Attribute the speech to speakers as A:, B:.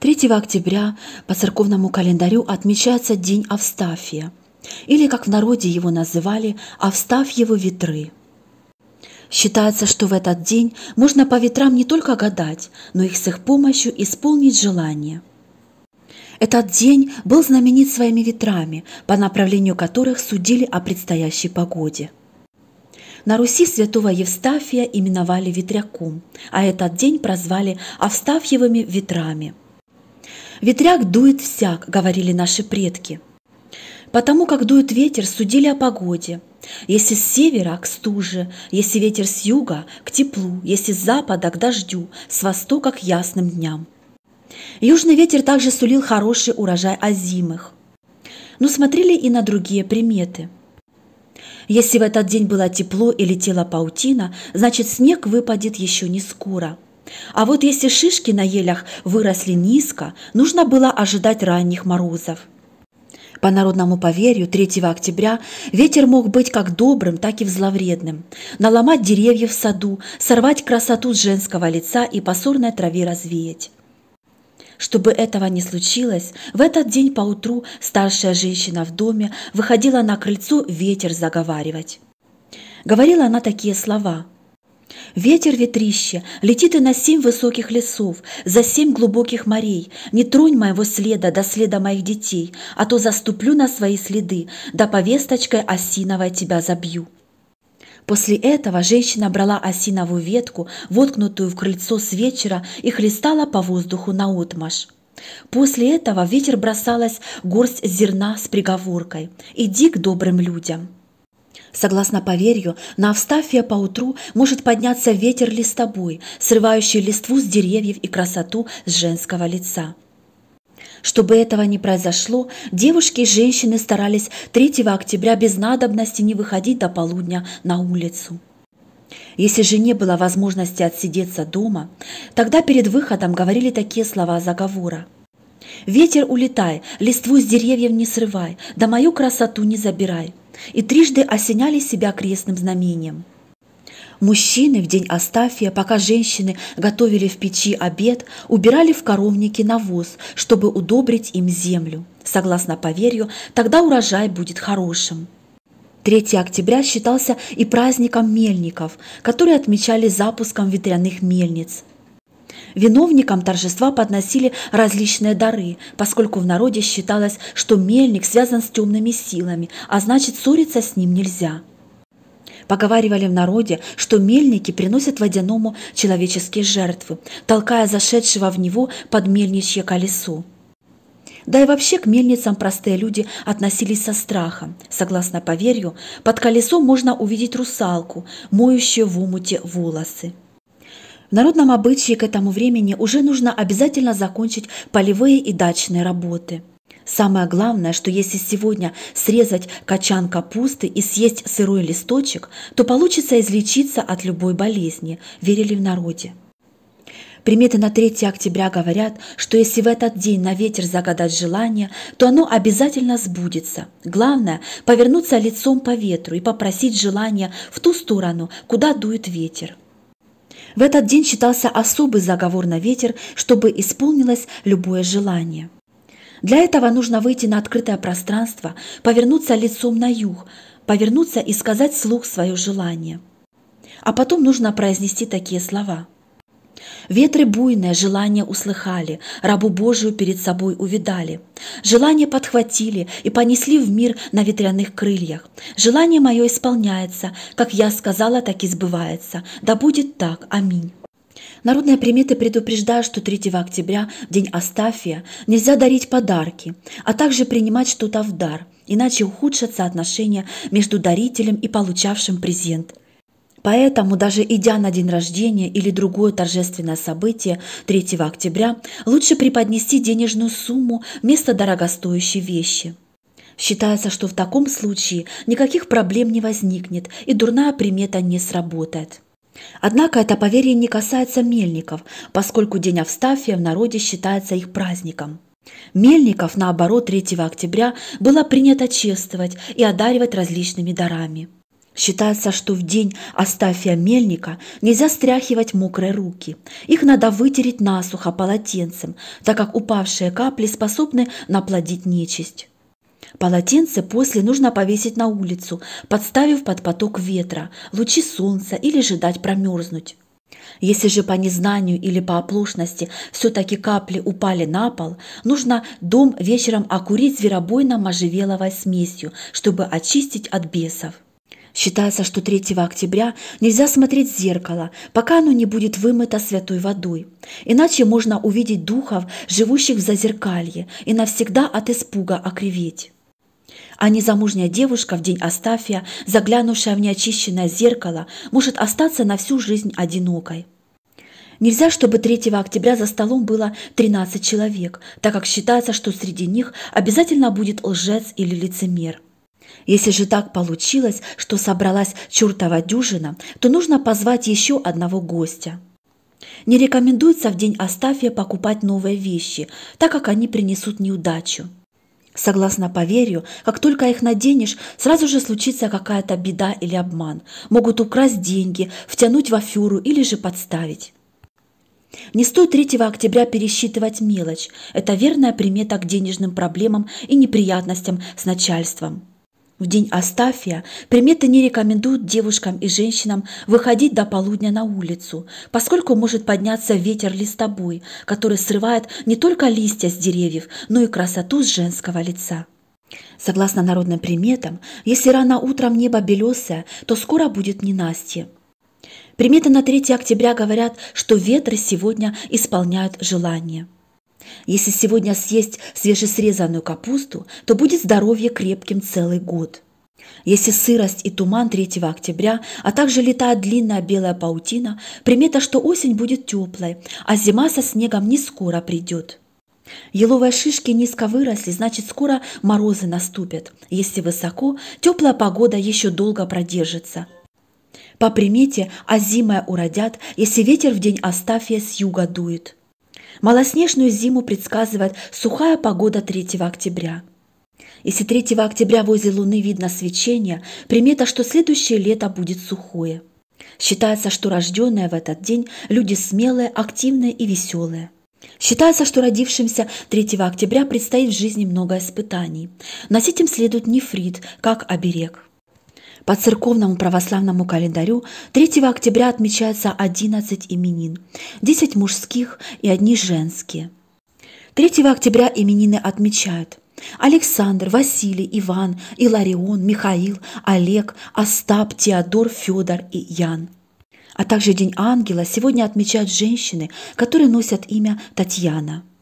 A: 3 октября по церковному календарю отмечается День Австафия, или, как в народе его называли, Австафьевы ветры. Считается, что в этот день можно по ветрам не только гадать, но и с их помощью исполнить желание. Этот день был знаменит своими ветрами, по направлению которых судили о предстоящей погоде. На Руси святого Евстафия именовали ветряком, а этот день прозвали Австафьевыми ветрами – Ветряк дует всяк, говорили наши предки. Потому как дует ветер, судили о погоде. Если с севера – к стуже, если ветер с юга – к теплу, если с запада – к дождю, с востока – к ясным дням. Южный ветер также сулил хороший урожай озимых. Но смотрели и на другие приметы. Если в этот день было тепло и летела паутина, значит снег выпадет еще не скоро – а вот если шишки на елях выросли низко, нужно было ожидать ранних морозов. По народному поверью, 3 октября ветер мог быть как добрым, так и взловредным. Наломать деревья в саду, сорвать красоту с женского лица и по сорной траве развеять. Чтобы этого не случилось, в этот день поутру старшая женщина в доме выходила на крыльцо ветер заговаривать. Говорила она такие слова – Ветер ветрище, летит и на семь высоких лесов, за семь глубоких морей. Не тронь моего следа до следа моих детей, а то заступлю на свои следы, да повесточкой осиновой тебя забью». После этого женщина брала осиновую ветку, воткнутую в крыльцо с вечера, и хлестала по воздуху на наотмашь. После этого ветер бросалась горсть зерна с приговоркой «Иди к добрым людям». Согласно поверью, на Австафия поутру может подняться ветер листобой, срывающий листву с деревьев и красоту с женского лица. Чтобы этого не произошло, девушки и женщины старались 3 октября без надобности не выходить до полудня на улицу. Если же не было возможности отсидеться дома, тогда перед выходом говорили такие слова заговора. «Ветер улетай, листву с деревьев не срывай, да мою красоту не забирай, и трижды осеняли себя крестным знамением. Мужчины в день Астафия, пока женщины готовили в печи обед, убирали в коровники навоз, чтобы удобрить им землю. Согласно поверью, тогда урожай будет хорошим. 3 октября считался и праздником мельников, который отмечали запуском ветряных мельниц – Виновникам торжества подносили различные дары, поскольку в народе считалось, что мельник связан с темными силами, а значит ссориться с ним нельзя. Поговаривали в народе, что мельники приносят водяному человеческие жертвы, толкая зашедшего в него под мельничье колесо. Да и вообще к мельницам простые люди относились со страхом. Согласно поверью, под колесом можно увидеть русалку, моющую в умуте волосы. В народном обычае к этому времени уже нужно обязательно закончить полевые и дачные работы. Самое главное, что если сегодня срезать качан капусты и съесть сырой листочек, то получится излечиться от любой болезни, верили в народе. Приметы на 3 октября говорят, что если в этот день на ветер загадать желание, то оно обязательно сбудется. Главное – повернуться лицом по ветру и попросить желание в ту сторону, куда дует ветер. В этот день считался особый заговор на ветер, чтобы исполнилось любое желание. Для этого нужно выйти на открытое пространство, повернуться лицом на юг, повернуться и сказать вслух свое желание. А потом нужно произнести такие слова – Ветры буйное желание услыхали, рабу Божию перед собой увидали. Желание подхватили и понесли в мир на ветряных крыльях. Желание мое исполняется, как я сказала, так и сбывается. Да будет так. Аминь. Народные приметы предупреждают, что 3 октября, в день Астафия, нельзя дарить подарки, а также принимать что-то в дар, иначе ухудшатся отношения между дарителем и получавшим презент – Поэтому, даже идя на день рождения или другое торжественное событие 3 октября, лучше преподнести денежную сумму вместо дорогостоящей вещи. Считается, что в таком случае никаких проблем не возникнет и дурная примета не сработает. Однако это поверье не касается мельников, поскольку День Австафия в народе считается их праздником. Мельников, наоборот, 3 октября было принято чествовать и одаривать различными дарами – Считается, что в день Астафия Мельника нельзя стряхивать мокрые руки. Их надо вытереть насухо полотенцем, так как упавшие капли способны наплодить нечисть. Полотенце после нужно повесить на улицу, подставив под поток ветра, лучи солнца или же дать промерзнуть. Если же по незнанию или по оплошности все-таки капли упали на пол, нужно дом вечером окурить зверобойно-можжевеловой смесью, чтобы очистить от бесов. Считается, что 3 октября нельзя смотреть в зеркало, пока оно не будет вымыто святой водой. Иначе можно увидеть духов, живущих в зазеркалье, и навсегда от испуга окриветь а незамужняя девушка в день Астафия, заглянувшая в неочищенное зеркало, может остаться на всю жизнь одинокой. Нельзя, чтобы 3 октября за столом было 13 человек, так как считается, что среди них обязательно будет лжец или лицемер – если же так получилось, что собралась чертова дюжина, то нужно позвать еще одного гостя. Не рекомендуется в день Астафия покупать новые вещи, так как они принесут неудачу. Согласно поверью, как только их наденешь, сразу же случится какая-то беда или обман. Могут украсть деньги, втянуть в аферу или же подставить. Не стоит 3 октября пересчитывать мелочь. Это верная примета к денежным проблемам и неприятностям с начальством. В день Астафия приметы не рекомендуют девушкам и женщинам выходить до полудня на улицу, поскольку может подняться ветер листобой, который срывает не только листья с деревьев, но и красоту с женского лица. Согласно народным приметам, если рано утром небо белесое, то скоро будет ненастье. Приметы на 3 октября говорят, что ветры сегодня исполняют желание. Если сегодня съесть свежесрезанную капусту, то будет здоровье крепким целый год. Если сырость и туман 3 октября, а также летает длинная белая паутина, примета, что осень будет теплой, а зима со снегом не скоро придет. Еловые шишки низко выросли, значит скоро морозы наступят. Если высоко, теплая погода еще долго продержится. По примете, а зимой уродят, если ветер в день Астафия с юга дует – Малоснежную зиму предсказывает сухая погода 3 октября. Если 3 октября возле Луны видно свечение, примета, что следующее лето будет сухое. Считается, что рожденные в этот день люди смелые, активные и веселые. Считается, что родившимся 3 октября предстоит в жизни много испытаний. Носить им следует нефрит, как оберег. По церковному православному календарю 3 октября отмечается 11 именин, 10 мужских и одни женские. 3 октября именины отмечают Александр, Василий, Иван, Иларион, Михаил, Олег, Остап, Теодор, Федор и Ян. А также День ангела сегодня отмечают женщины, которые носят имя Татьяна –